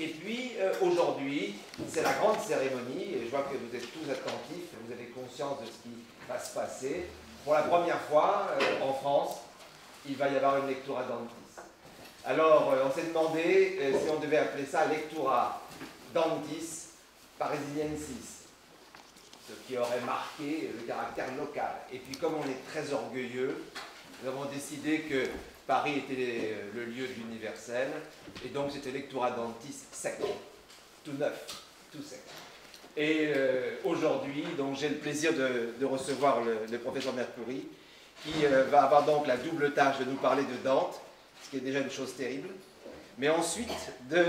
Et puis euh, aujourd'hui, c'est la grande cérémonie, et je vois que vous êtes tous attentifs, vous avez conscience de ce qui va se passer. Pour la première fois euh, en France, il va y avoir une lectura dentis. Alors euh, on s'est demandé si on devait appeler ça lectura dentis parisiensis, ce qui aurait marqué le caractère local. Et puis comme on est très orgueilleux, nous avons décidé que Paris était euh, le lieu de l'universel, et donc c'était lectura dentiste sec, tout neuf, tout sec. Et euh, aujourd'hui, donc j'ai le plaisir de, recevoir le, professeur Mercuri qui euh, va avoir donc la double tâche de nous parler de Dante, ce qui est déjà une chose terrible, mais ensuite de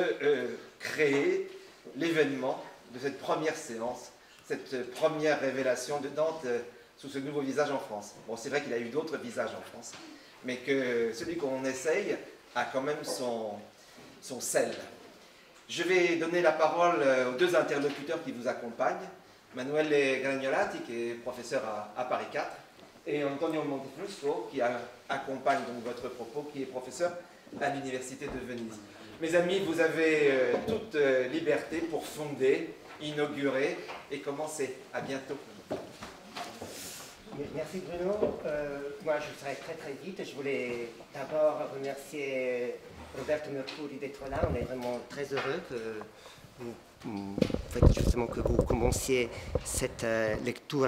créer l'événement de cette première séance, cette première révélation de Dante sous ce nouveau visage en France. Bon, c'est vrai qu'il a eu d'autres visages en France, mais que celui qu'on essaye a quand même son, son sel. Je vais donner la parole euh, aux deux interlocuteurs qui vous accompagnent, Manuel Gragnolati, qui est professeur à, Paris 4, et Antonio Montefrusco, qui accompagne donc votre propos, qui est professeur à l'Université de Venise. Mes amis, vous avez euh, toute euh, liberté pour fonder, inaugurer et commencer. À bientôt. Merci Bruno. Euh, moi, je serai très très vite. Je voulais d'abord remercier Roberto Mercuri d'être là. On est vraiment très heureux que vous, justement que vous commenciez cette euh, lecture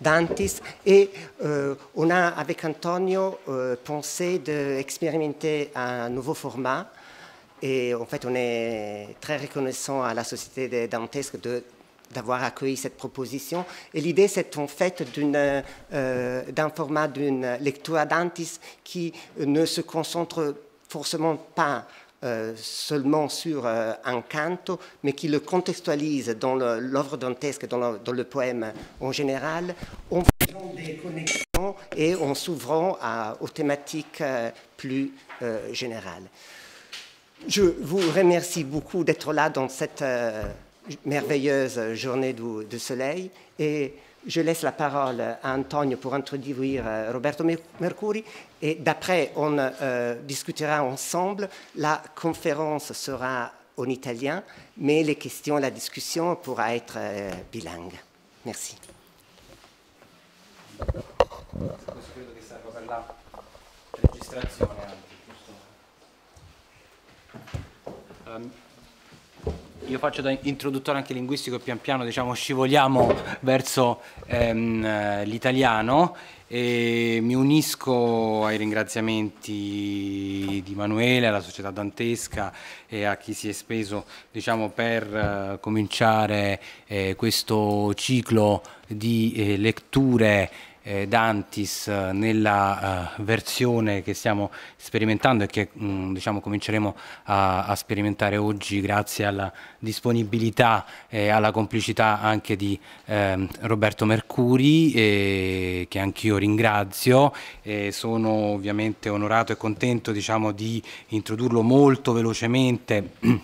d'Antis. Et euh, on a, avec Antonio, pensé d'expérimenter un nouveau format. Et en fait, on est très reconnaissant à la société des Dantesques de d'avoir accueilli cette proposition. Et l'idée, c'est en fait euh, d'un format d'une lecture d'antis qui ne se concentre forcément pas euh, seulement sur euh, un canto, mais qui le contextualise dans l'œuvre dantesque, dans le, dans le, poème en général, en faisant des connexions et en s'ouvrant aux thématiques plus générales. Je vous remercie beaucoup d'être là dans cette merveilleuse journée de, soleil et je laisse la parole à Antonio pour introduire euh, Roberto Mercuri et d'après on euh, discutera ensemble. La conférence sera en italien mais les questions, la discussion pourra être euh, bilingue. Merci. Io faccio da introduttore anche linguistico e pian piano diciamo, scivoliamo verso ehm, eh, l'italiano e mi unisco ai ringraziamenti di Emanuele, alla società dantesca e a chi si è speso diciamo, per eh, cominciare eh, questo ciclo di eh, letture eh, Dantis eh, nella uh, versione che stiamo sperimentando e che mh, mm, diciamo, cominceremo a, a, sperimentare oggi grazie alla disponibilità e alla complicità anche di eh, Roberto Mercuri eh, che anch'io ringrazio sono ovviamente onorato e contento diciamo, di introdurlo molto velocemente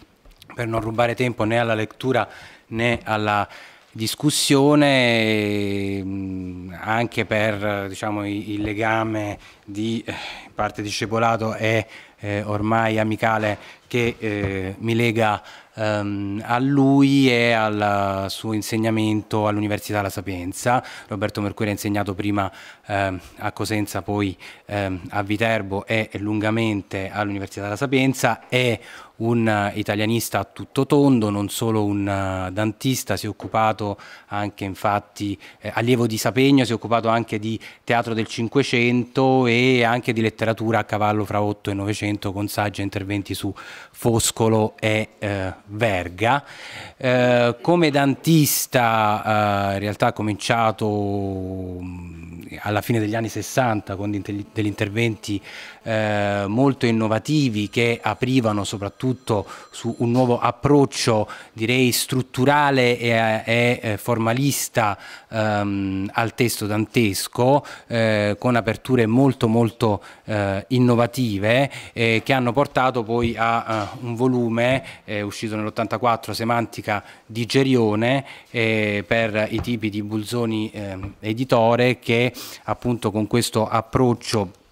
per non rubare tempo né alla lettura né alla discussione ehm, anche per diciamo, il legame di eh, parte discepolato e eh, ormai amicale che eh, mi lega ehm, a lui e al suo insegnamento all'Università della Sapienza. Roberto Mercuri ha insegnato prima ehm, a Cosenza, poi ehm, a Viterbo e lungamente all'Università della Sapienza. È un eh, italianista a tutto tondo, non solo un eh, dantista, si è occupato anche infatti, eh, allievo di Sapegno, si è occupato anche di teatro del Cinquecento e anche di letteratura a cavallo fra 8 e 900 con saggi e interventi su Foscolo e eh, Verga. Eh, come dantista eh, in realtà ha cominciato mm, alla fine degli anni 60 con degli interventi eh, molto innovativi che aprivano soprattutto su un nuovo approccio direi strutturale e, e formalista ehm, al testo dantesco eh, con aperture molto molto eh, innovative eh, che hanno portato poi a, uh, un volume eh, uscito nell'84 semantica di Gerione eh, per i tipi di Bulzoni ehm, editore che appunto con questo approccio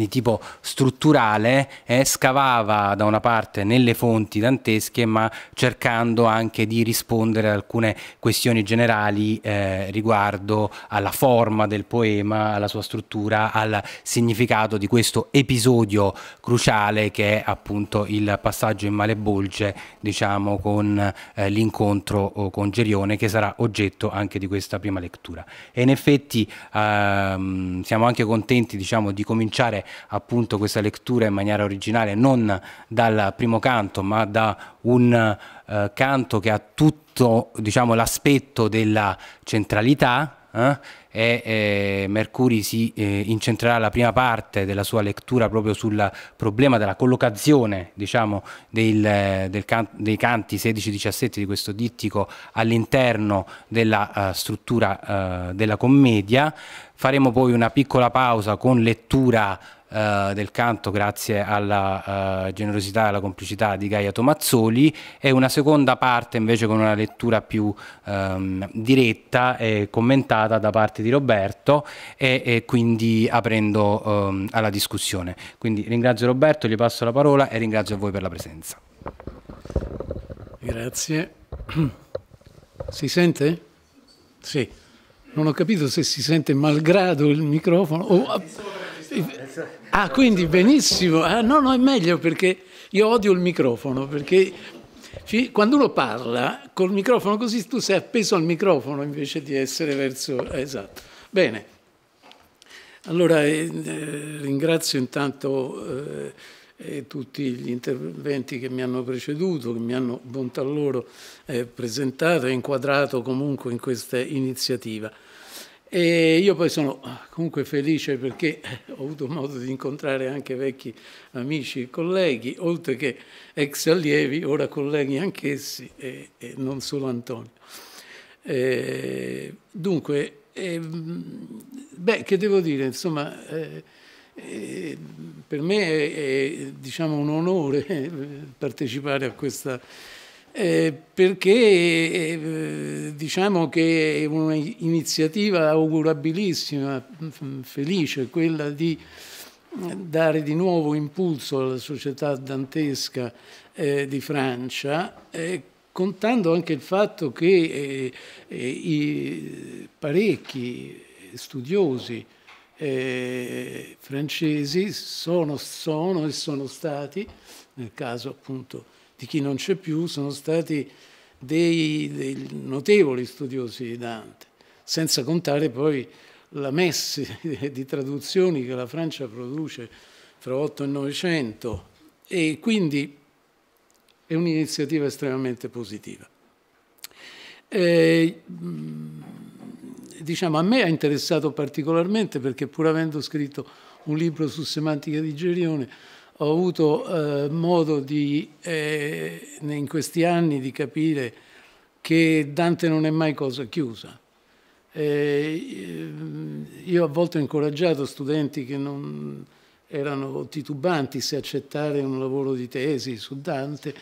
di tipo strutturale eh, scavava da una parte nelle fonti dantesche ma cercando anche di rispondere ad alcune questioni generali eh, riguardo alla forma del poema, alla sua struttura, al significato di questo episodio cruciale che è appunto il passaggio in Malebolge diciamo con eh, l'incontro con Gerione che sarà oggetto anche di questa prima lettura e in effetti ehm, siamo anche contenti diciamo di cominciare appunto questa lettura in maniera originale non dal primo canto ma da un eh, canto che ha tutto diciamo, l'aspetto della centralità eh? e eh, Mercuri si eh, incentrerà la prima parte della sua lettura proprio sul problema della collocazione diciamo, del, eh, del can dei canti 16-17 di questo dittico all'interno della uh, struttura uh, della commedia. Faremo poi una piccola pausa con lettura eh, del canto grazie alla uh, generosità e alla complicità di Gaia Tomazzoli e una seconda parte invece con una lettura più um, diretta e commentata da parte di Roberto e, e quindi aprendo um, alla discussione. Quindi ringrazio Roberto, gli passo la parola e ringrazio a voi per la presenza. Grazie. Si sente? Sì. Non ho capito se si sente malgrado il microfono o... Ah, quindi benissimo. Ah, no, no, è meglio perché io odio il microfono, perché quando uno parla col microfono così tu sei appeso al microfono invece di essere verso... Esatto. Bene. Allora eh, eh ringrazio intanto eh, eh, tutti gli interventi che mi hanno preceduto, che mi hanno, bontà loro, eh, presentato e inquadrato comunque in questa iniziativa. E io poi sono ah, comunque felice perché ho avuto modo di incontrare anche vecchi amici e colleghi, oltre che ex allievi, ora colleghi anch'essi, e, e non solo Antonio. E, dunque, e, ehm, beh, che devo dire, insomma, eh, eh, per me è, è diciamo, un onore eh, partecipare a questa eh, perché eh, diciamo che è un'iniziativa augurabilissima, felice, quella di dare di nuovo impulso alla società dantesca eh, di Francia, eh, contando anche il fatto che eh, eh, i parecchi studiosi francesi sono, sono e sono stati, nel caso appunto di chi non c'è più sono stati dei, dei, notevoli studiosi di Dante, senza contare poi la messe di traduzioni che la Francia produce fra 8 e 900 e quindi è un'iniziativa estremamente positiva. E, mm, diciamo, a me ha interessato particolarmente perché pur avendo scritto un libro su semantica di Gerione, ho avuto eh, modo di, eh, in questi anni di capire che Dante non è mai cosa chiusa. Eh, eh, io a volte ho incoraggiato studenti che non erano titubanti se accettare un lavoro di tesi su Dante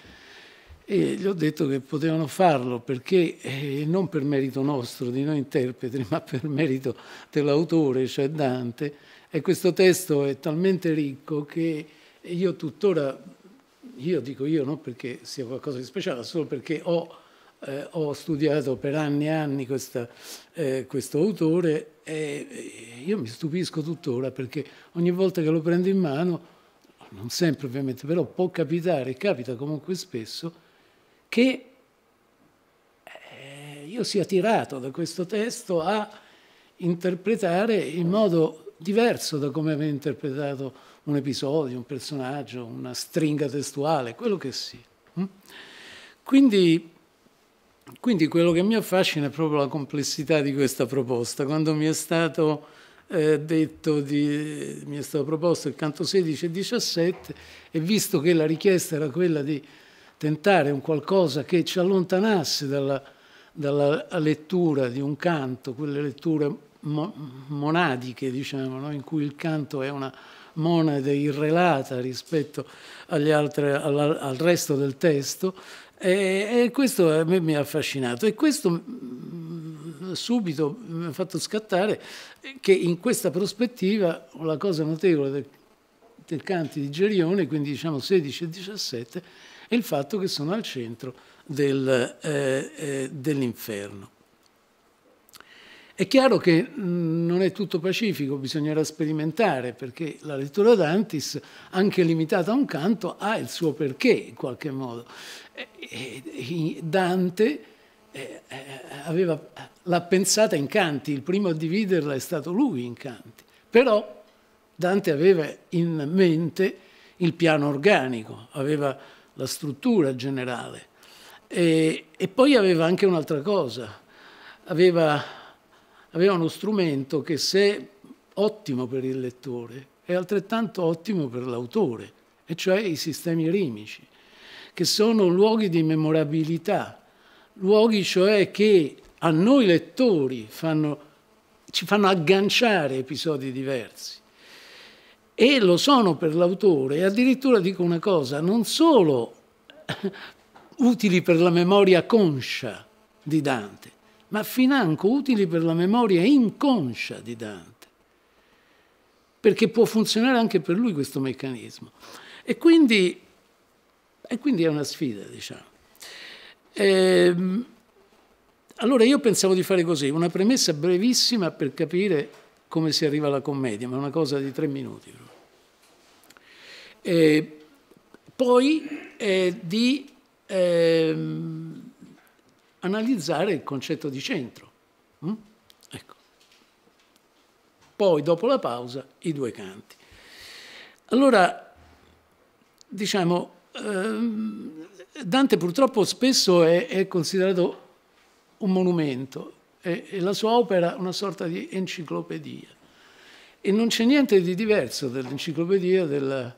e gli ho detto che potevano farlo perché eh, non per merito nostro, di noi interpreti, ma per merito dell'autore, cioè Dante, e questo testo è talmente ricco che io tuttora, io dico io non perché sia qualcosa di speciale, solo perché ho, eh, ho studiato per anni e anni questa, eh, questo autore e io mi stupisco tuttora perché ogni volta che lo prendo in mano, non sempre ovviamente, però può capitare, capita comunque spesso, che eh, io sia tirato da questo testo a interpretare in modo diverso da come aveva interpretato un episodio, un personaggio, una stringa testuale, quello che sia. Mm? Quindi, quindi quello che mi affascina è proprio la complessità di questa proposta. Quando mi è stato, eh, detto di, mi è stato proposto il canto 16 e 17 e visto che la richiesta era quella di tentare un qualcosa che ci allontanasse dalla, dalla lettura di un canto, quelle letture monadiche, diciamo, no? in cui il canto è una monade irrelata rispetto altre, al, al, resto del testo e, e, questo a me mi ha affascinato e questo mm, subito mi ha fatto scattare che in questa prospettiva la cosa notevole del, del Canti di Gerione, quindi diciamo 16 e 17, è il fatto che sono al centro del, eh, eh, dell'inferno. È chiaro che non è tutto pacifico, bisognerà sperimentare, perché la lettura d'Antis, anche limitata a un canto, ha il suo perché in qualche modo. Dante eh, eh, aveva, eh, l'ha pensata in canti, il primo a dividerla è stato lui in canti, però Dante aveva in mente il piano organico, aveva la struttura generale e, e poi aveva anche un'altra cosa, aveva aveva uno strumento che se è ottimo per il lettore è altrettanto ottimo per l'autore, e cioè i sistemi rimici, che sono luoghi di memorabilità, luoghi cioè che a noi lettori fanno, ci fanno agganciare episodi diversi. E lo sono per l'autore, e addirittura dico una cosa, non solo utili per la memoria conscia di Dante, ma financo utili per la memoria inconscia di Dante, perché può funzionare anche per lui questo meccanismo. E quindi, e quindi è una sfida, diciamo. Ehm, allora io pensavo di fare così, una premessa brevissima per capire come si arriva alla commedia, ma è una cosa di tre minuti. E eh, poi eh, di... Ehm, analizzare il concetto di centro. Mm? Ecco. Poi, dopo la pausa, i due canti. Allora, diciamo, ehm, Dante purtroppo spesso è, è, considerato un monumento e, e la sua opera una sorta di enciclopedia. E non c'è niente di diverso dell'enciclopedia della,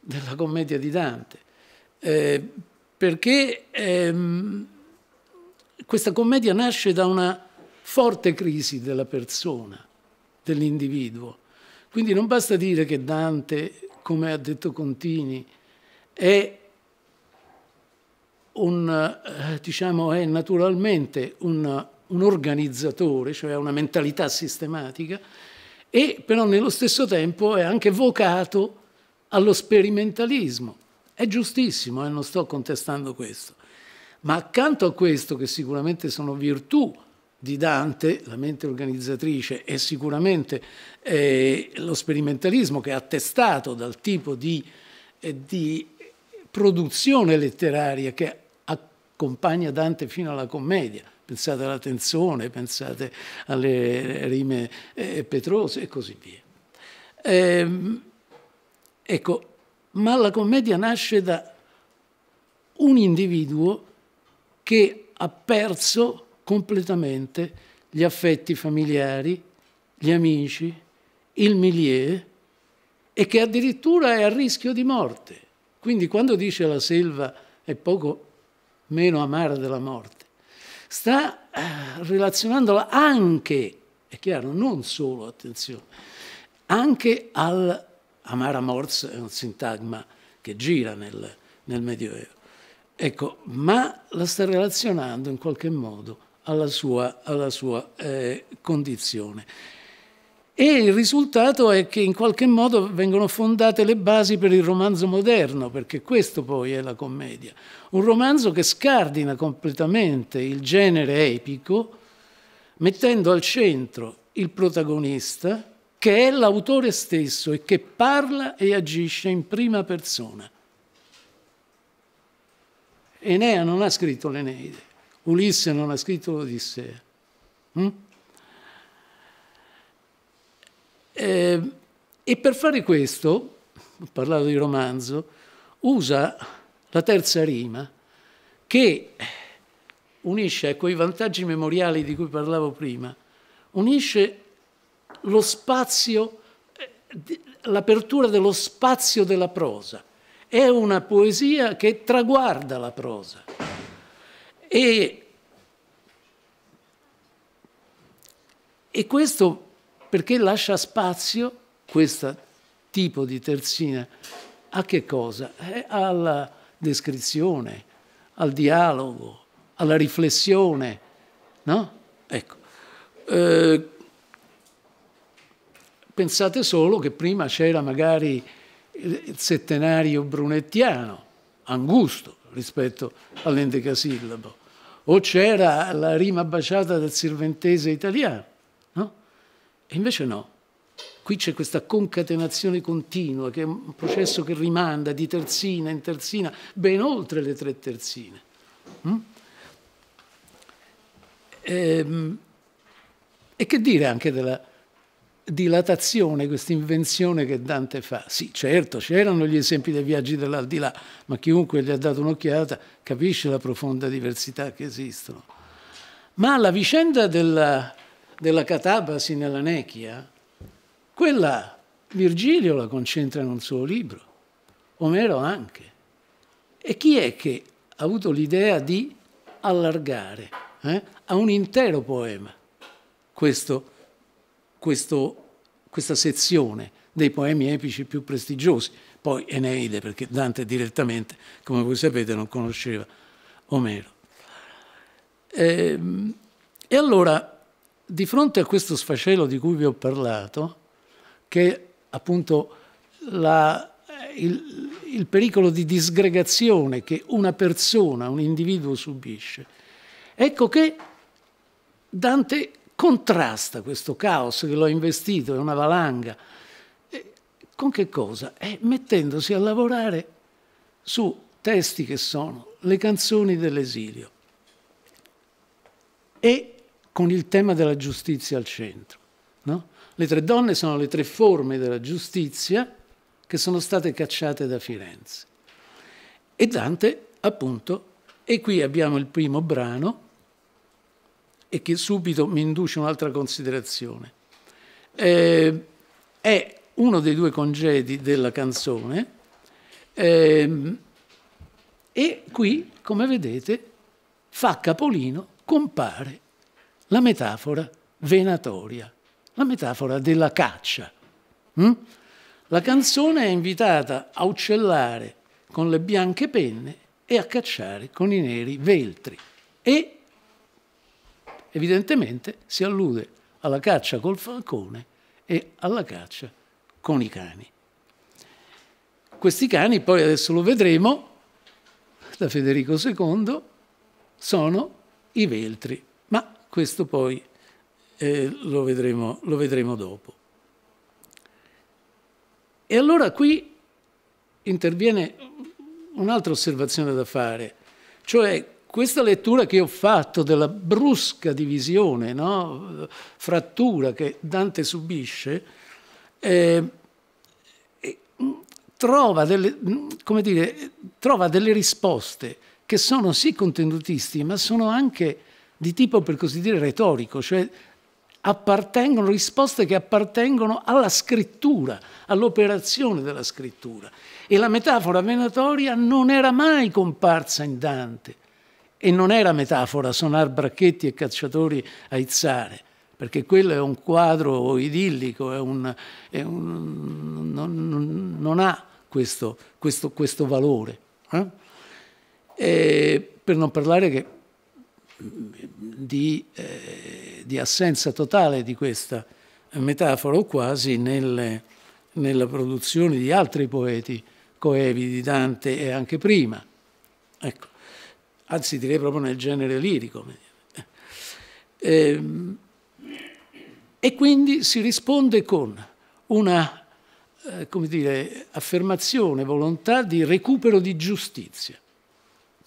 della commedia di Dante, eh, perché ehm, questa commedia nasce da una forte crisi della persona, dell'individuo. Quindi non basta dire che Dante, come ha detto Contini, è, un, eh, diciamo, è naturalmente un, un organizzatore, cioè ha una mentalità sistematica, e però nello stesso tempo è anche vocato allo sperimentalismo. È giustissimo, eh, non sto contestando questo. Ma accanto a questo, che sicuramente sono virtù di Dante, la mente organizzatrice, e sicuramente eh, lo sperimentalismo che è attestato dal tipo di, eh, di produzione letteraria che accompagna Dante fino alla commedia. Pensate alla tensione, pensate alle rime eh, petrose e così via. Ehm, ecco, ma la commedia nasce da un individuo che ha perso completamente gli affetti familiari, gli amici, il milieu e che addirittura è a rischio di morte. Quindi quando dice la selva è poco meno amara della morte, sta eh, relazionandola anche, è chiaro, non solo, attenzione, anche al amara mors, è un sintagma che gira nel, nel Medioevo. Ecco, ma la sta relazionando in qualche modo alla sua, alla sua eh, condizione. E il risultato è che in qualche modo vengono fondate le basi per il romanzo moderno, perché questo poi è la commedia. Un romanzo che scardina completamente il genere epico, mettendo al centro il protagonista, che è l'autore stesso e che parla e agisce in prima persona. Enea non ha scritto l'Eneide, Ulisse non ha scritto l'Odissea. Mm? Eh, e per fare questo, parlavo di romanzo, usa la terza rima che unisce a ecco, quei vantaggi memoriali di cui parlavo prima, unisce lo spazio, eh, l'apertura dello spazio della prosa è una poesia che traguarda la prosa. E, e questo perché lascia spazio, questo tipo di terzina, a che cosa? Eh, alla descrizione, al dialogo, alla riflessione, no? Ecco. Eh, pensate solo che prima c'era magari il settenario brunettiano, angusto rispetto all'endecasillabo, o c'era la rima baciata del sirventese italiano, no? E invece no. Qui c'è questa concatenazione continua, che è un processo che rimanda di terzina in terzina, ben oltre le tre terzine. Mm? E, ehm, e che dire anche della dilatazione, questa invenzione che Dante fa. Sì, certo, c'erano gli esempi dei viaggi dell'aldilà, ma chiunque gli ha dato un'occhiata capisce la profonda diversità che esistono. Ma la vicenda della, della catabasi nella Nechia, quella Virgilio la concentra in un suo libro, Omero anche. E chi è che ha avuto l'idea di allargare eh, a un intero poema questo questo, questa sezione dei poemi epici più prestigiosi, poi Eneide, perché Dante direttamente, come voi sapete, non conosceva Omero. E, ehm, e allora, di fronte a questo sfacelo di cui vi ho parlato, che appunto la, il, il pericolo di disgregazione che una persona, un individuo subisce, ecco che Dante contrasta questo caos che lo ha investito, è una valanga. E con che cosa? Eh, mettendosi a lavorare su testi che sono le canzoni dell'esilio e con il tema della giustizia al centro. No? Le tre donne sono le tre forme della giustizia che sono state cacciate da Firenze. E Dante, appunto, e qui abbiamo il primo brano, e che subito mi induce un'altra considerazione. Eh, è uno dei due congedi della canzone eh, e qui, come vedete, fa capolino, compare la metafora venatoria, la metafora della caccia. Mm? La canzone è invitata a uccellare con le bianche penne e a cacciare con i neri veltri e Evidentemente si allude alla caccia col falcone e alla caccia con i cani. Questi cani, poi adesso lo vedremo, da Federico II, sono i veltri, ma questo poi eh, lo, vedremo, lo vedremo dopo. E allora qui interviene un'altra osservazione da fare, cioè questa lettura che ho fatto della brusca divisione, no? frattura che Dante subisce, eh, eh trova, delle, dire, trova, delle, risposte che sono sì contenutisti, ma sono anche di tipo, per così dire, retorico, cioè appartengono, risposte che appartengono alla scrittura, all'operazione della scrittura. E la metafora venatoria non era mai comparsa in Dante e non era metafora suonare bracchetti e cacciatori a izzare, perché quello è un quadro idillico, è un, è un, non, non, ha questo, questo, questo valore. Eh? per non parlare che, di, eh, di, assenza totale di questa metafora o quasi nelle, nella produzione di altri poeti coevi di Dante e anche prima. Ecco anzi direi proprio nel genere lirico. E, ehm, e quindi si risponde con una eh, dire, affermazione, volontà di recupero di giustizia,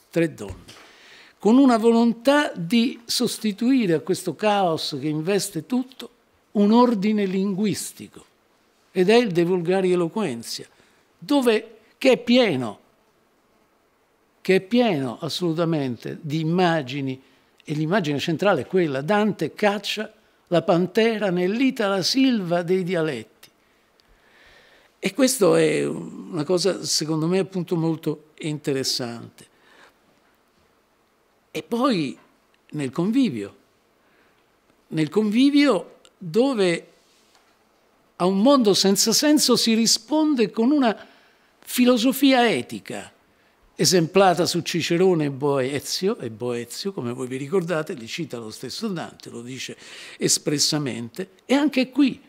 tre donne, con una volontà di sostituire a questo caos che investe tutto un ordine linguistico, ed è il De Vulgari Eloquenzia, dove, che è pieno che è pieno assolutamente di immagini, e l'immagine centrale è quella, Dante caccia la pantera nell'itala silva dei dialetti. E questo è una cosa, secondo me, appunto molto interessante. E poi nel convivio, nel convivio dove a un mondo senza senso si risponde con una filosofia etica esemplata su Cicerone e Boezio, e Boezio, come voi vi ricordate, li cita lo stesso Dante, lo dice espressamente, e anche qui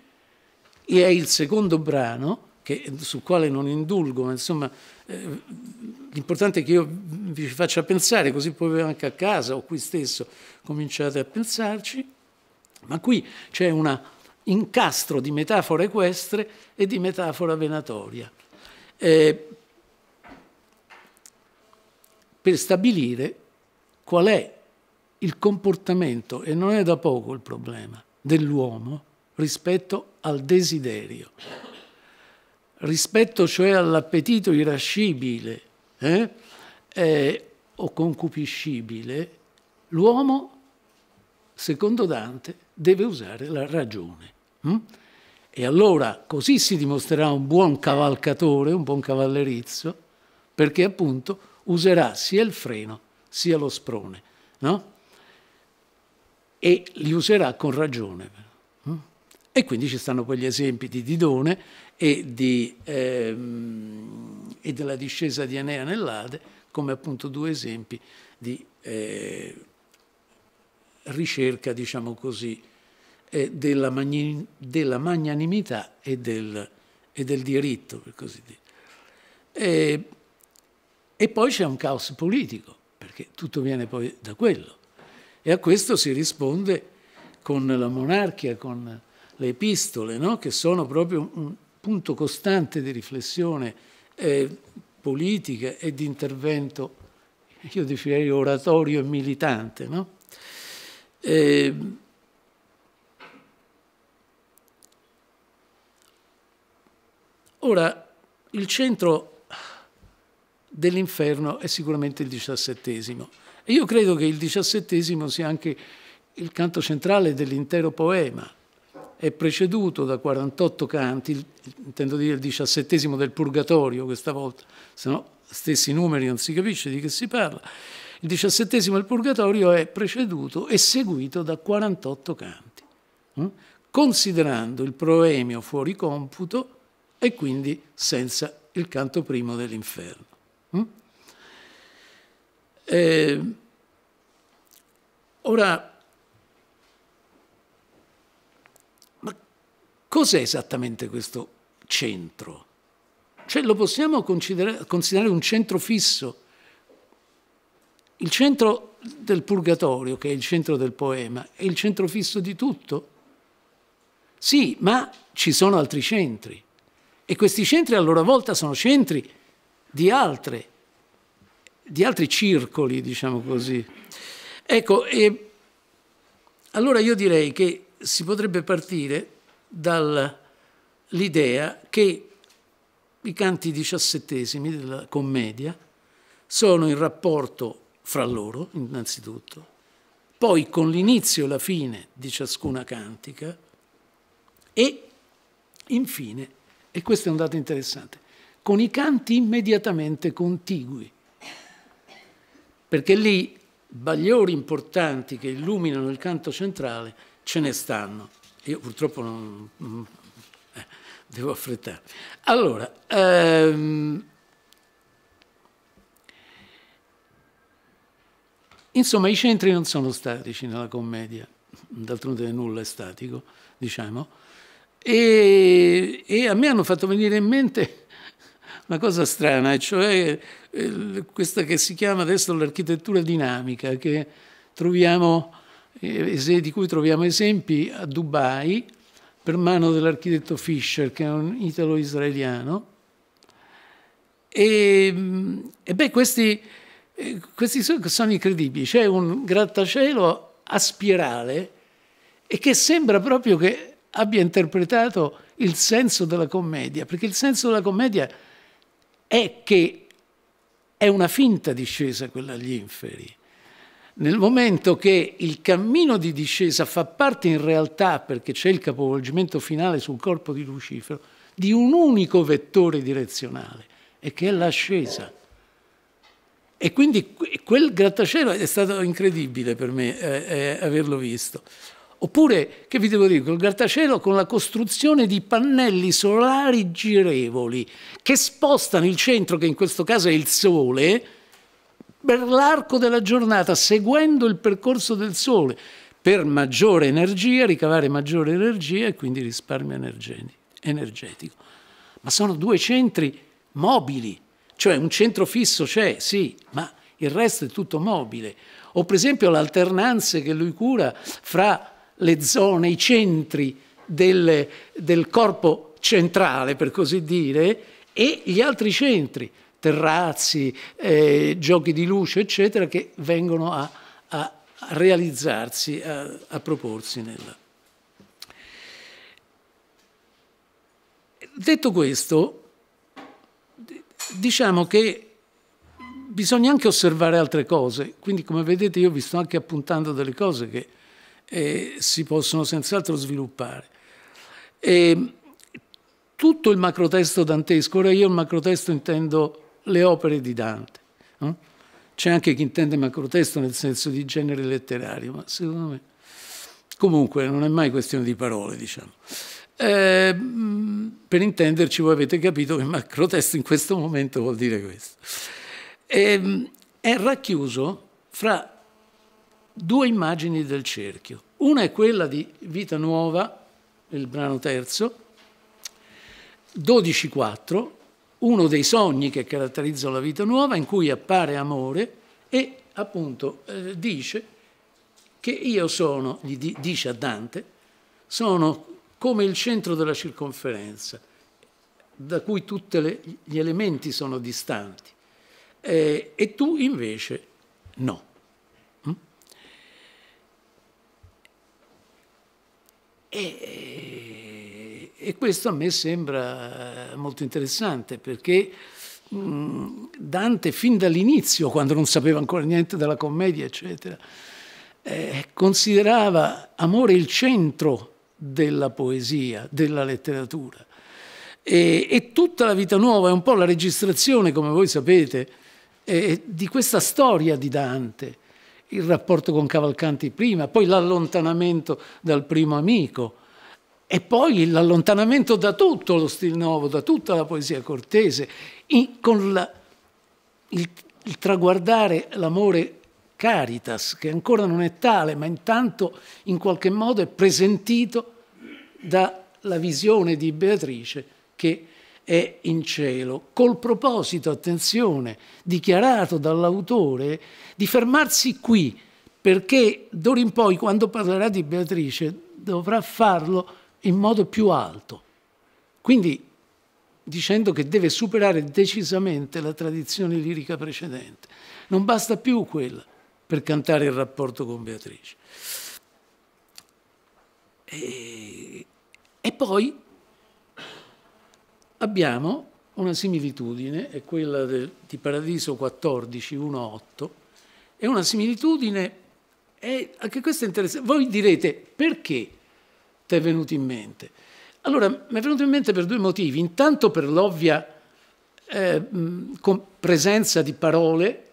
è il secondo brano, che, sul quale non indulgo, ma insomma eh, l'importante è che io vi faccia pensare, così poi anche a casa o qui stesso cominciate a pensarci, ma qui c'è un incastro di metafora equestre e di metafora venatoria. Eh, per stabilire qual è il comportamento, e non è da poco il problema, dell'uomo rispetto al desiderio, rispetto cioè all'appetito irascibile eh? Eh, o concupiscibile, l'uomo, secondo Dante, deve usare la ragione. Hm? E allora così si dimostrerà un buon cavalcatore, un buon cavallerizzo, perché appunto userà sia il freno sia lo sprone, no? E li userà con ragione. Mm? E quindi ci stanno quegli esempi di Didone e, di, ehm, e della discesa di Enea nell'Ade, come appunto due esempi di eh, ricerca, diciamo così, eh, della, magni, della, magnanimità e del, e del, diritto, per così dire. E, e poi c'è un caos politico, perché tutto viene poi da quello. E a questo si risponde con la monarchia, con le epistole, no? che sono proprio un punto costante di riflessione eh, politica e di intervento, io definirei oratorio e militante. No? Eh, ora, il centro dell'inferno è sicuramente il diciassettesimo. E io credo che il diciassettesimo sia anche il canto centrale dell'intero poema. È preceduto da 48 canti, intendo dire il diciassettesimo del Purgatorio questa volta, se no stessi numeri non si capisce di che si parla. Il diciassettesimo del Purgatorio è preceduto e seguito da 48 canti, mm? considerando il proemio fuori computo e quindi senza il canto primo dell'inferno. Mm? Eh, ora, ma cos'è esattamente questo centro? Cioè lo possiamo considerare, considerare un centro fisso? Il centro del purgatorio, che è il centro del poema, è il centro fisso di tutto? Sì, ma ci sono altri centri. E questi centri a loro volta sono centri di, altre, di altri circoli, diciamo così. Ecco, e allora io direi che si potrebbe partire dall'idea che i canti diciassettesimi della commedia sono in rapporto fra loro, innanzitutto, poi con l'inizio e la fine di ciascuna cantica e infine, e questo è un dato interessante, con i canti immediatamente contigui, perché lì bagliori importanti che illuminano il canto centrale ce ne stanno. Io purtroppo non, eh, devo affrettare. Allora, ehm, insomma, i centri non sono statici nella commedia, d'altronde nulla è statico, diciamo, e, e a me hanno fatto venire in mente una cosa strana, cioè eh, questa che si chiama adesso l'architettura dinamica, troviamo, eh, di cui troviamo esempi a Dubai per mano dell'architetto Fischer, che è un italo-israeliano. E, mm, e, beh, questi, eh, questi sono incredibili. C'è un grattacielo a spirale e che sembra proprio che abbia interpretato il senso della commedia, perché il senso della commedia è è che è una finta discesa quella agli inferi. Nel momento che il cammino di discesa fa parte in realtà, perché c'è il capovolgimento finale sul corpo di Lucifero, di un unico vettore direzionale, e che è l'ascesa. E quindi quel grattacielo è stato incredibile per me eh, eh, averlo visto. Oppure, che vi devo dire, col grattacielo con la costruzione di pannelli solari girevoli che spostano il centro, che in questo caso è il Sole, per l'arco della giornata, seguendo il percorso del Sole, per maggiore energia, ricavare maggiore energia e quindi risparmio energetico. Ma sono due centri mobili, cioè un centro fisso c'è, sì, ma il resto è tutto mobile. O per esempio l'alternanza che lui cura fra le zone, i centri del, del corpo centrale, per così dire, e gli altri centri, terrazzi, eh, giochi di luce, eccetera, che vengono a, a realizzarsi, a, a proporsi nella... Detto questo, diciamo che bisogna anche osservare altre cose, quindi come vedete io vi sto anche appuntando delle cose che eh, si possono senz'altro sviluppare. E tutto il macrotesto dantesco, ora io il macrotesto intendo le opere di Dante, no? c'è anche chi intende macrotesto nel senso di genere letterario, ma secondo me comunque non è mai questione di parole, diciamo. Eh, per intenderci, voi avete capito che macrotesto in questo momento vuol dire questo. Eh, è racchiuso fra due immagini del cerchio. Una è quella di Vita Nuova, il brano terzo, 12.4, uno dei sogni che caratterizza la vita nuova, in cui appare amore e appunto eh, dice che io sono, gli dice a Dante, sono come il centro della circonferenza, da cui tutti gli elementi sono distanti, eh, e tu invece no. E, eh, e questo a me sembra eh, molto interessante perché mm, Dante fin dall'inizio, quando non sapeva ancora niente della commedia, eccetera, eh, considerava amore il centro della poesia, della letteratura. E, e, tutta la vita nuova è un po' la registrazione, come voi sapete, eh, di questa storia di Dante, il rapporto con Cavalcanti prima, poi l'allontanamento dal primo amico e poi l'allontanamento da tutto lo stil nuovo, da tutta la poesia cortese, in, con la, il, il traguardare l'amore caritas, che ancora non è tale, ma intanto in qualche modo è presentito dalla visione di Beatrice che è in cielo, col proposito, attenzione, dichiarato dall'autore, di fermarsi qui, perché d'ora in poi, quando parlerà di Beatrice, dovrà farlo in modo più alto. Quindi dicendo che deve superare decisamente la tradizione lirica precedente. Non basta più quella per cantare il rapporto con Beatrice. E, e poi abbiamo una similitudine, è quella del, di Paradiso 14, 1.8, è una similitudine, è, anche questo è interessante, voi direte perché ti è venuto in mente? Allora, mi è venuto in mente per due motivi, intanto per l'ovvia eh, presenza di parole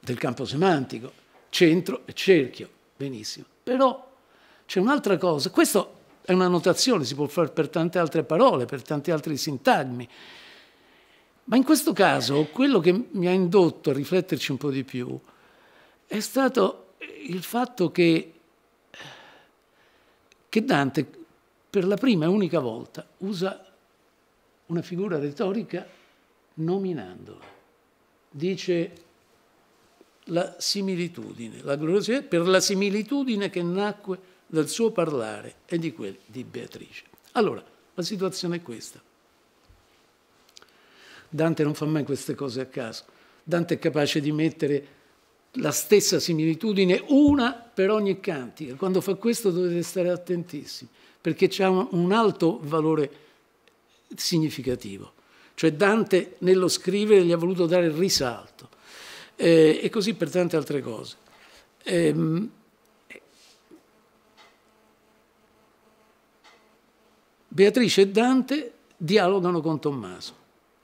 del campo semantico, centro e cerchio, benissimo, però c'è un'altra cosa, questo è una notazione, si può fare per tante altre parole, per tanti altri sintagmi. Ma in questo caso quello che mi ha indotto a rifletterci un po' di più è stato il fatto che, che Dante per la prima e unica volta usa una figura retorica nominandola. Dice la similitudine, la gloriosità per la similitudine che nacque del suo parlare e di quel di Beatrice. Allora, la situazione è questa. Dante non fa mai queste cose a caso. Dante è capace di mettere la stessa similitudine, una per ogni cantica. Quando fa questo dovete stare attentissimi, perché c'è un alto valore significativo. Cioè Dante nello scrivere gli ha voluto dare il risalto eh, e così per tante altre cose. Ehm, Beatrice e Dante dialogano con Tommaso.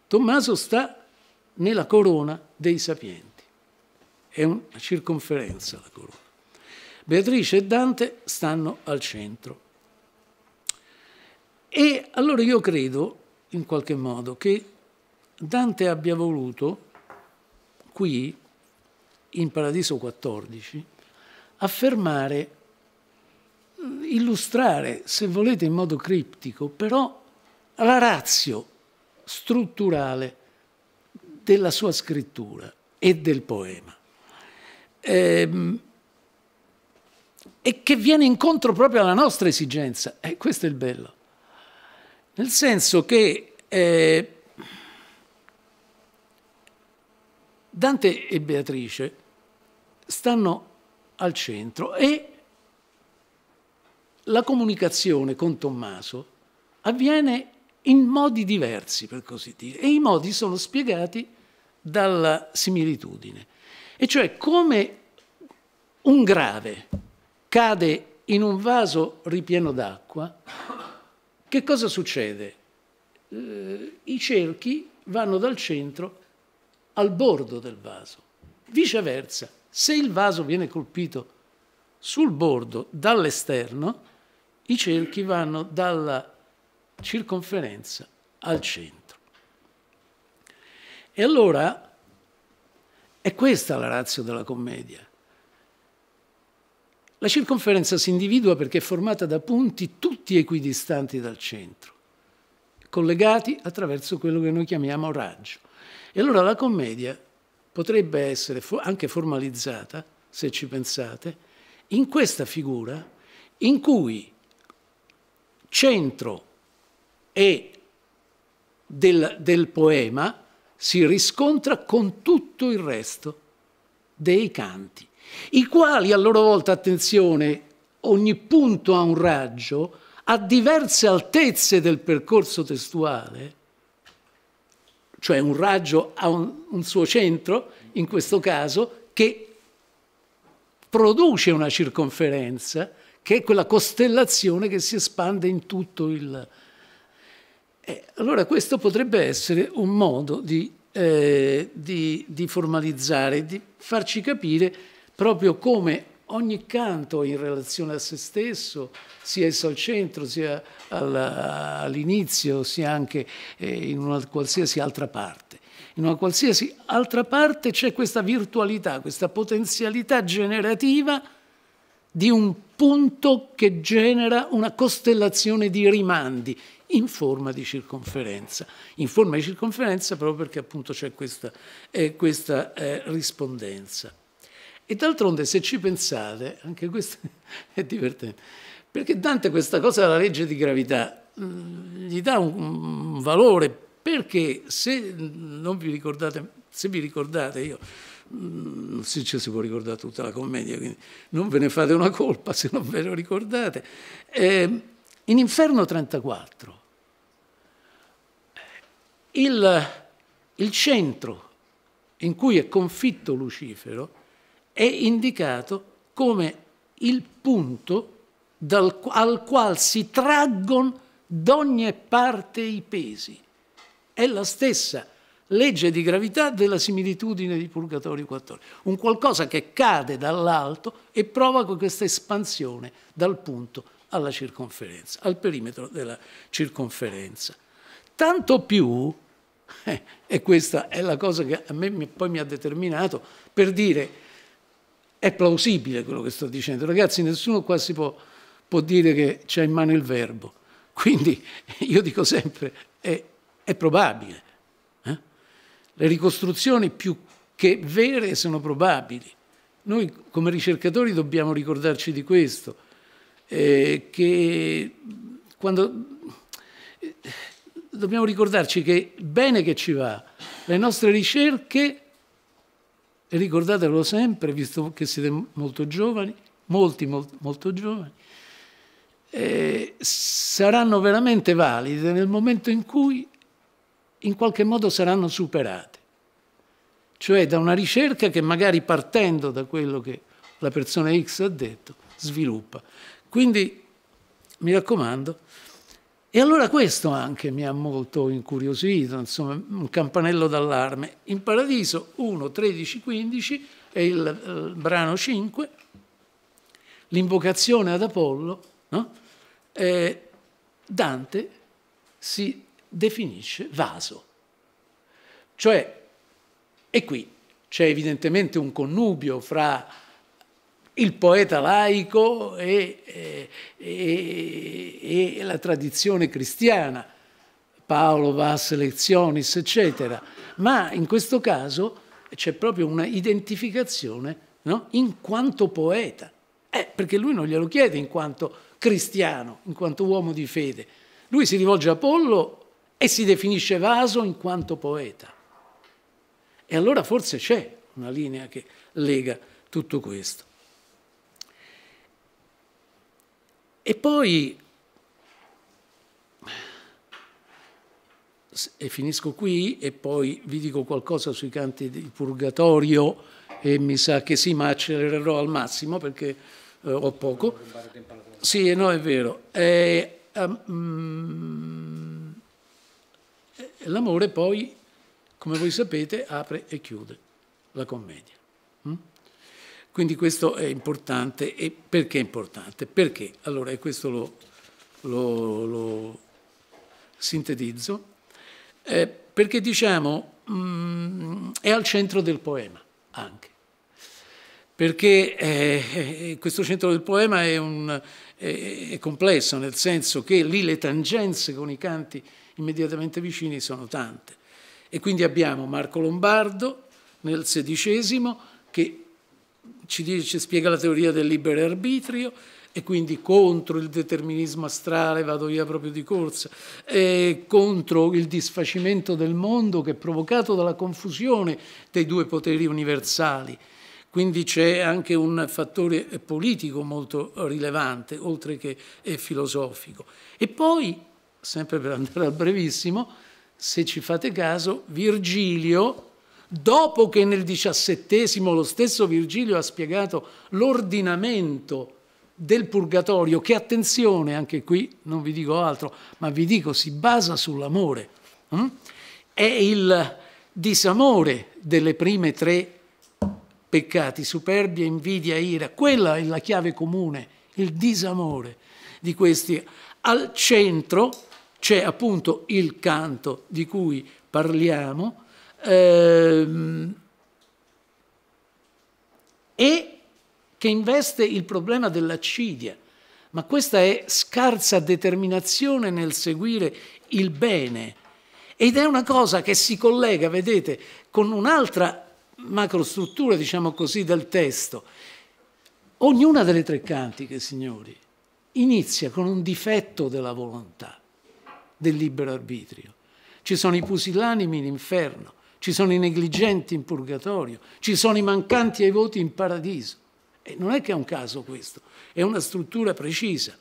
Tommaso sta nella corona dei sapienti. È una circonferenza la corona. Beatrice e Dante stanno al centro. E allora io credo, in qualche modo, che Dante abbia voluto, qui, in Paradiso 14, affermare illustrare, se volete in modo criptico, però la razio strutturale della sua scrittura e del poema. Ehm, e che viene incontro proprio alla nostra esigenza. E eh, questo è il bello. Nel senso che eh, Dante e Beatrice stanno al centro e la comunicazione con Tommaso avviene in modi diversi, per così dire, e i modi sono spiegati dalla similitudine. E cioè come un grave cade in un vaso ripieno d'acqua, che cosa succede? Eh, I cerchi vanno dal centro al bordo del vaso. Viceversa, se il vaso viene colpito sul bordo dall'esterno, i cerchi vanno dalla circonferenza al centro. E allora è questa la razza della commedia. La circonferenza si individua perché è formata da punti tutti equidistanti dal centro, collegati attraverso quello che noi chiamiamo raggio. E allora la commedia potrebbe essere anche formalizzata, se ci pensate, in questa figura in cui centro e del, del poema si riscontra con tutto il resto dei canti, i quali a loro volta, attenzione, ogni punto ha un raggio, a diverse altezze del percorso testuale, cioè un raggio ha un, un suo centro, in questo caso, che produce una circonferenza che è quella costellazione che si espande in tutto il... Eh, allora questo potrebbe essere un modo di, eh, di, di formalizzare, di farci capire proprio come ogni canto in relazione a se stesso, sia esso al centro, sia all'inizio, sia anche eh, in una qualsiasi altra parte. In una qualsiasi altra parte c'è questa virtualità, questa potenzialità generativa di un punto che genera una costellazione di rimandi in forma di circonferenza, in forma di circonferenza proprio perché appunto c'è questa, eh, questa eh, rispondenza. E d'altronde se ci pensate, anche questo è divertente, perché Dante questa cosa della legge di gravità mm, gli dà un, un valore, perché se non vi ricordate, se vi ricordate io Mm, non si, ci si può ricordare tutta la commedia, quindi non ve ne fate una colpa se non ve lo ricordate. Eh, in Inferno 34, il, il centro in cui è confitto Lucifero è indicato come il punto dal, al quale si traggono d'ogni parte i pesi. È la stessa legge di gravità della similitudine di Purgatorio 14, un qualcosa che cade dall'alto e provoca questa espansione dal punto alla circonferenza, al perimetro della circonferenza. Tanto più, eh, e questa è la cosa che a me poi mi ha determinato, per dire è plausibile quello che sto dicendo, ragazzi nessuno qua si può, può dire che c'è in mano il verbo, quindi io dico sempre è, è probabile, le ricostruzioni più che vere sono probabili. Noi come ricercatori dobbiamo ricordarci di questo, eh, che quando... Eh, dobbiamo ricordarci che bene che ci va, le nostre ricerche, e ricordatelo sempre, visto che siete molto giovani, molti molto, molto giovani, eh, saranno veramente valide nel momento in cui in qualche modo saranno superate. Cioè da una ricerca che magari partendo da quello che la persona X ha detto, sviluppa. Quindi, mi raccomando, e allora questo anche mi ha molto incuriosito, insomma, un campanello d'allarme. In Paradiso 1, 13, 15 è il, il eh, brano 5, l'invocazione ad Apollo, no? eh, Dante si definisce vaso. Cioè, e qui c'è evidentemente un connubio fra il poeta laico e, e, e, e la tradizione cristiana, Paolo Vas Lezionis, eccetera, ma in questo caso c'è proprio una identificazione no? in quanto poeta, eh, perché lui non glielo chiede in quanto cristiano, in quanto uomo di fede. Lui si rivolge a Apollo e si definisce vaso in quanto poeta. E allora forse c'è una linea che lega tutto questo. E poi, e finisco qui, e poi vi dico qualcosa sui canti di Purgatorio, e mi sa che sì, ma accelererò al massimo perché eh, ho poco. Sì, no, è vero. Eh, um, L'amore poi, come voi sapete, apre e chiude la commedia. Mm? Quindi questo è importante. E perché è importante? Perché? Allora, e questo lo, lo, lo sintetizzo. Eh, perché diciamo mh, mm, è al centro del poema anche. Perché eh, questo centro del poema è, un, è, è complesso, nel senso che lì le tangenze con i canti immediatamente vicini sono tante. E quindi abbiamo Marco Lombardo nel XVI che ci, dice, ci spiega la teoria del libero arbitrio e quindi contro il determinismo astrale, vado via proprio di corsa, contro il disfacimento del mondo che è provocato dalla confusione dei due poteri universali. Quindi c'è anche un fattore politico molto rilevante, oltre che filosofico. E poi sempre per andare al brevissimo, se ci fate caso, Virgilio, dopo che nel XVII lo stesso Virgilio ha spiegato l'ordinamento del purgatorio, che attenzione, anche qui non vi dico altro, ma vi dico si basa sull'amore, hm? è il disamore delle prime tre peccati, superbia, invidia, ira, quella è la chiave comune, il disamore di questi. Al centro c'è appunto il canto di cui parliamo ehm, e che investe il problema dell'accidia. Ma questa è scarsa determinazione nel seguire il bene. Ed è una cosa che si collega, vedete, con un'altra macrostruttura, diciamo così, del testo. Ognuna delle tre cantiche, signori, inizia con un difetto della volontà del libero arbitrio. Ci sono i pusillanimi in inferno, ci sono i negligenti in purgatorio, ci sono i mancanti ai voti in paradiso. E non è che è un caso questo, è una struttura precisa.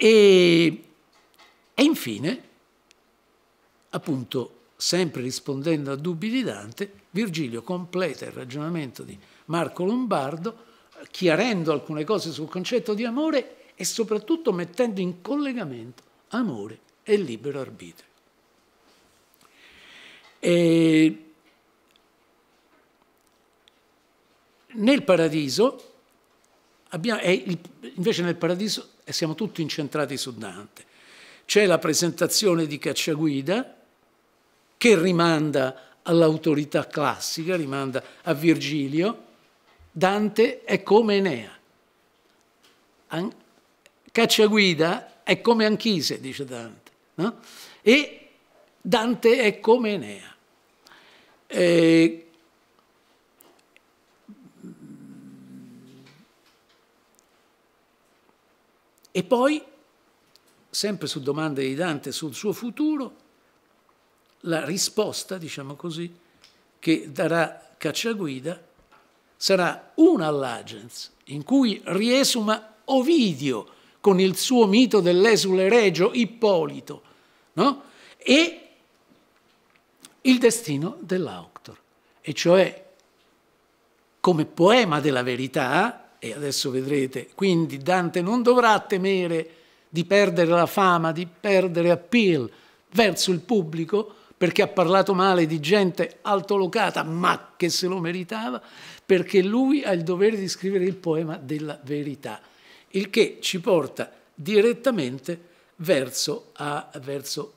E, e infine, appunto, sempre rispondendo a dubbi di Dante, Virgilio completa il ragionamento di Marco Lombardo chiarendo alcune cose sul concetto di amore e soprattutto mettendo in collegamento amore e libero arbitrio. E nel paradiso, abbiamo, il, invece nel paradiso siamo tutti incentrati su Dante. C'è la presentazione di Cacciaguida che rimanda all'autorità classica, rimanda a Virgilio. Dante è come Enea. Cacciaguida è come Anchise, dice Dante, no? e Dante è come Enea. E... e poi, sempre su domande di Dante sul suo futuro, la risposta, diciamo così, che darà Cacciaguida sarà una all'agens in cui riesuma Ovidio, con il suo mito dell'esule regio Ippolito, no? e il destino dell'Auctor, e cioè come poema della verità, e adesso vedrete, quindi Dante non dovrà temere di perdere la fama, di perdere appeal verso il pubblico, perché ha parlato male di gente altolocata, ma che se lo meritava, perché lui ha il dovere di scrivere il poema della verità il che ci porta direttamente verso, a, verso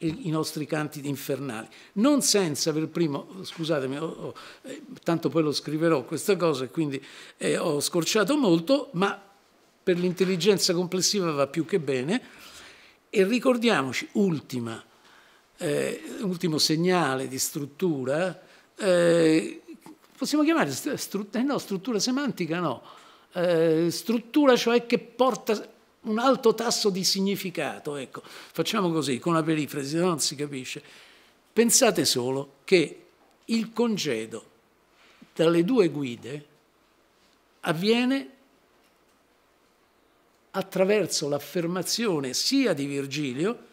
i nostri canti infernali, non senza per primo, scusatemi, oh, oh, tanto poi lo scriverò questa cosa e quindi eh, ho scorciato molto, ma per l'intelligenza complessiva va più che bene e ricordiamoci, ultima, eh, ultimo segnale di struttura, eh, possiamo chiamare struttura, eh, no, struttura semantica no, eh, struttura cioè che porta un alto tasso di significato. Ecco, facciamo così, con la perifrasi, non si capisce. Pensate solo che il congedo dalle due guide avviene attraverso l'affermazione sia di Virgilio,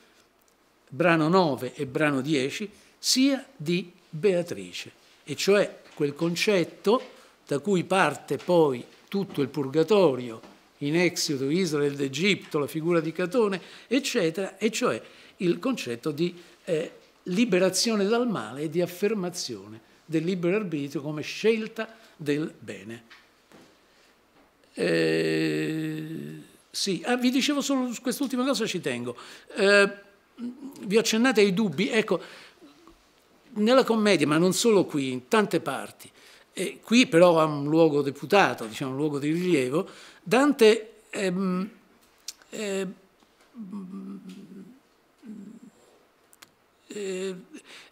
brano 9 e brano 10, sia di Beatrice, e cioè quel concetto da cui parte poi tutto il purgatorio, in Exodo, Israele d'Egitto, la figura di Catone, eccetera, e cioè il concetto di eh, liberazione dal male e di affermazione del libero arbitrio come scelta del bene. Eh, sì, ah, vi dicevo solo su quest'ultima cosa, ci tengo. Eh, vi accennate ai dubbi? Ecco, nella commedia, ma non solo qui, in tante parti, e qui però ha un luogo deputato, diciamo, un luogo di rilievo. Dante ehm, eh,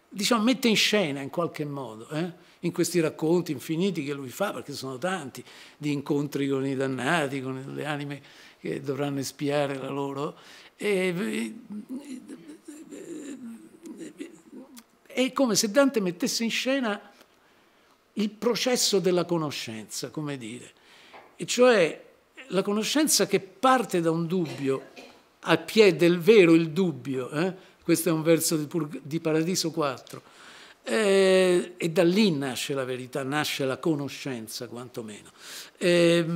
diciamo, mette in scena in qualche modo, eh? in questi racconti infiniti che lui fa, perché sono tanti, di incontri con i dannati, con le anime che dovranno espiare la loro. E, è come se Dante mettesse in scena il processo della conoscenza, come dire, e cioè la conoscenza che parte da un dubbio, a piede del vero il dubbio, eh? questo è un verso di, di Paradiso 4, eh, e da lì nasce la verità, nasce la conoscenza quantomeno. Eh,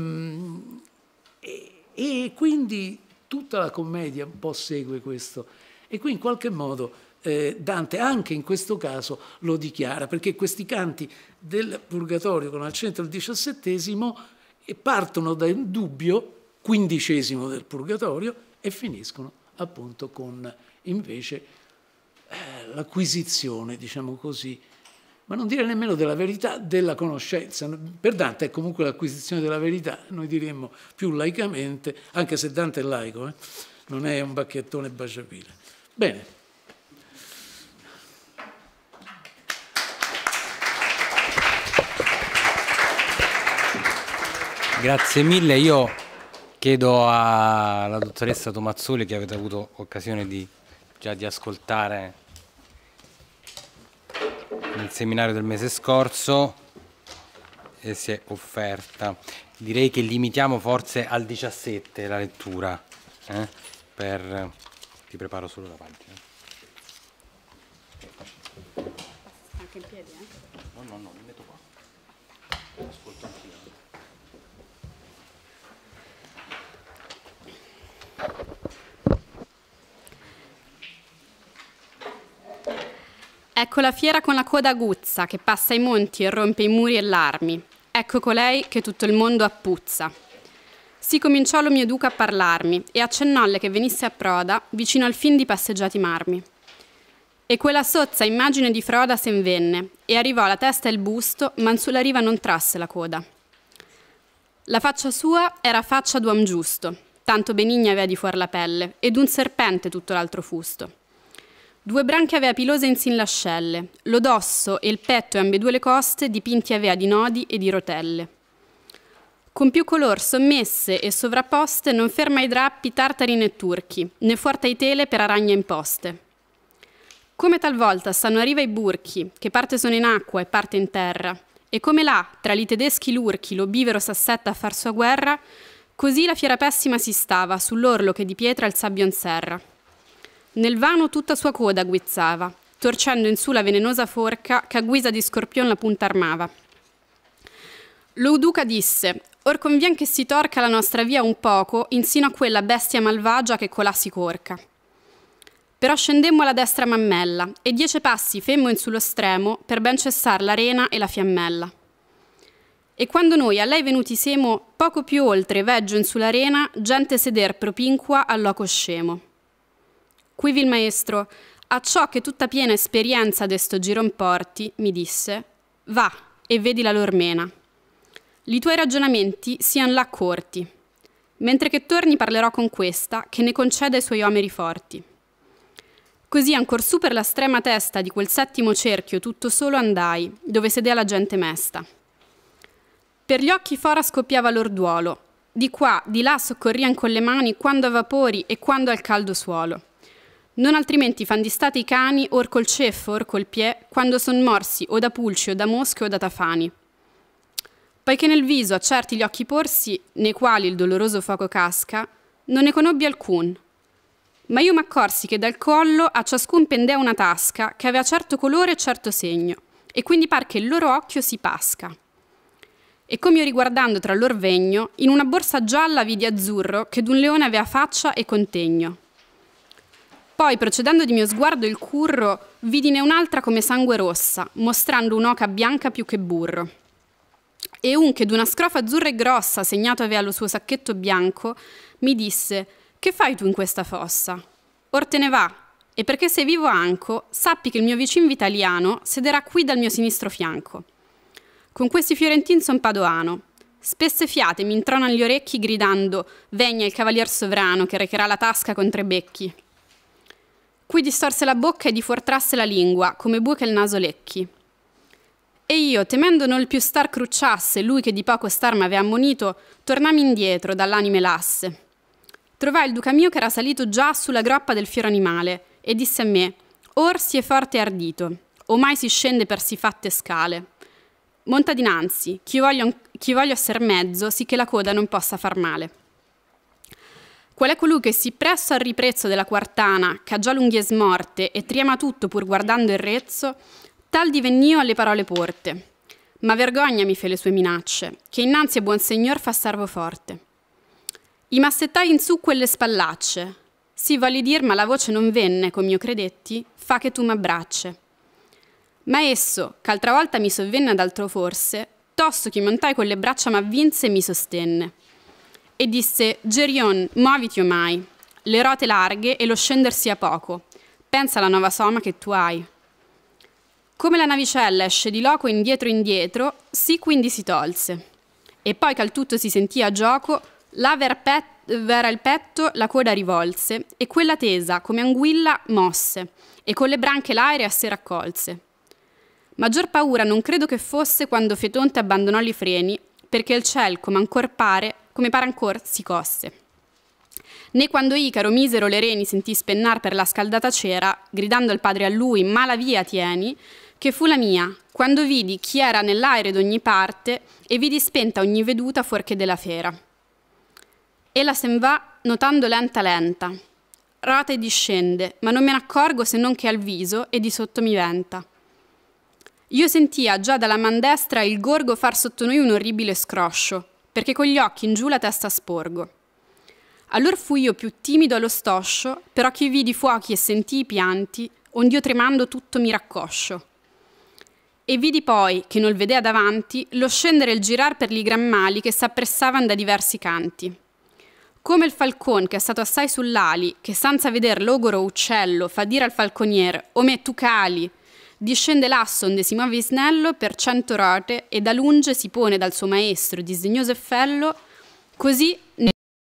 e, e quindi tutta la commedia un po' segue questo. E qui in qualche modo eh, Dante anche in questo caso lo dichiara, perché questi canti del Purgatorio con al centro il diciassettesimo eh, partono da un dubbio quindicesimo del Purgatorio e finiscono appunto con invece eh, l'acquisizione, diciamo così, ma non dire nemmeno della verità, della conoscenza. Per Dante è comunque l'acquisizione della verità, noi diremmo più laicamente, anche se Dante è laico, eh? non è un bacchettone baciapile. Bene. Grazie mille, io chiedo alla dottoressa Tomazzoli che avete avuto occasione di, già di ascoltare nel seminario del mese scorso e si è offerta. Direi che limitiamo forse al 17 la lettura eh? per... ti preparo solo la pagina. Ecco la fiera con la coda aguzza che passa i monti e rompe i muri e l'armi. Ecco colei che tutto il mondo appuzza. Si cominciò lo mio duca a parlarmi e accennolle che venisse a proda vicino al fin di passeggiati marmi. E quella sozza immagine di Froda sen venne e arrivò la testa e il busto, ma sulla riva non trasse la coda. La faccia sua era faccia d'uom giusto, tanto benigna avea di fuor la pelle, ed un serpente tutto l'altro fusto. Due branche avea pilose in lascelle, lo dosso e il petto e ambedue le coste dipinti avea di nodi e di rotelle. Con più color sommesse e sovrapposte non ferma i drappi tartari né turchi, né fuorta i tele per aragna imposte. Come talvolta stanno a riva i burchi, che parte sono in acqua e parte in terra, e come là, tra li tedeschi lurchi, lo bivero s'assetta a far sua guerra, così la fiera pessima si stava sull'orlo che di pietra il sabbio serra. Nel vano tutta sua coda guizzava, torcendo in su la venenosa forca che a guisa di scorpion la punta armava. Lo duca disse, or convien che si torca la nostra via un poco, insino a quella bestia malvagia che colà si corca. Però scendemmo alla destra mammella, e dieci passi femmo in sullo stremo, per ben cessar la rena e la fiammella. E quando noi a lei venuti semo, poco più oltre veggio in rena, gente seder propinqua al loco scemo. Quivi il maestro, a ciò che tutta piena esperienza d'esto giron porti, mi disse, va e vedi la lormena. Li tuoi ragionamenti sian là corti. Mentre che torni parlerò con questa, che ne conceda i suoi omeri forti. Così ancor su per la strema testa di quel settimo cerchio tutto solo andai, dove sedea la gente mesta. Per gli occhi fora scoppiava lor duolo, di qua, di là soccorrian con le mani quando a vapori e quando al caldo suolo non altrimenti fan di state i cani or col ceffo or col pie, quando son morsi o da pulci o da mosche o da tafani. Poiché nel viso a certi gli occhi porsi, nei quali il doloroso fuoco casca, non ne conobbi alcun. Ma io m'accorsi che dal collo a ciascun pendea una tasca che aveva certo colore e certo segno, e quindi par che il loro occhio si pasca. E come io riguardando tra lor vegno, in una borsa gialla vidi azzurro che d'un leone aveva faccia e contegno. Poi, procedendo di mio sguardo il curro, vidine un'altra come sangue rossa, mostrando un'oca bianca più che burro. E un che d'una scrofa azzurra e grossa, segnato aveva lo suo sacchetto bianco, mi disse: Che fai tu in questa fossa? Or te ne va, e perché sei vivo anco, sappi che il mio vicin vitaliano sederà qui dal mio sinistro fianco. Con questi fiorentin son padoano. Spesse fiate mi intronano gli orecchi gridando: Vegna il cavalier sovrano che recherà la tasca con tre becchi. Qui distorse la bocca e di fortrasse la lingua, come bue il naso lecchi. E io, temendo non il più star crucciasse, lui che di poco star m'avea ammonito, tornami indietro dall'anime lasse. Trovai il duca mio che era salito già sulla groppa del fiero animale, e disse a me, Or si è forte e ardito, o mai si scende per si fatte scale. Monta dinanzi, chi voglio, chi voglio esser mezzo, sì che la coda non possa far male. Qual è colui che si presso al riprezzo della quartana, che ha già l'unghie smorte e triema tutto pur guardando il rezzo, tal divennio alle parole porte. Ma vergogna mi fe le sue minacce, che innanzi a buon signor fa servo forte. I massettai in su quelle spallacce. Sì, voglio dir, ma la voce non venne, come io credetti, fa che tu m'abbracce. Ma esso, ch'altra volta mi sovvenne ad altro forse, tosto chi montai con le braccia m'avvinse e mi sostenne e disse Gerion, muoviti ormai, le rote larghe e lo scendersi a poco. Pensa alla nuova soma che tu hai. Come la navicella esce di loco indietro indietro, sì quindi si tolse. E poi che al tutto si sentì a gioco, là pet- vera il petto la coda rivolse, e quella tesa, come anguilla, mosse, e con le branche l'aerea si raccolse. Maggior paura non credo che fosse quando Fetonte abbandonò i freni perché il ciel, come ancor pare, come pare ancor, si cosse. Né quando Icaro, misero le reni, sentì spennar per la scaldata cera, gridando al padre a lui, ma la via tieni, che fu la mia, quando vidi chi era nell'aere d'ogni parte e vidi spenta ogni veduta fuorché della fera. Ella sen va, notando lenta lenta. Rata e discende, ma non me n'accorgo se non che al viso e di sotto mi venta. Io sentia già dalla man destra il gorgo far sotto noi un orribile scroscio, perché con gli occhi in giù la testa sporgo. Allor fui io più timido allo stoscio, però che vidi fuochi e sentii pianti, ond'io tremando tutto mi raccoscio. E vidi poi, che non vedea davanti, lo scendere e il girar per li grammali che s'appressavan da diversi canti. Come il falcon che è stato assai sull'ali, che senza veder logoro o uccello fa dire al falconier, o me tu cali, Discende l'asso ondesimo a Visnello per cento rote e da lunge si pone dal suo maestro disdegnoso e fello, così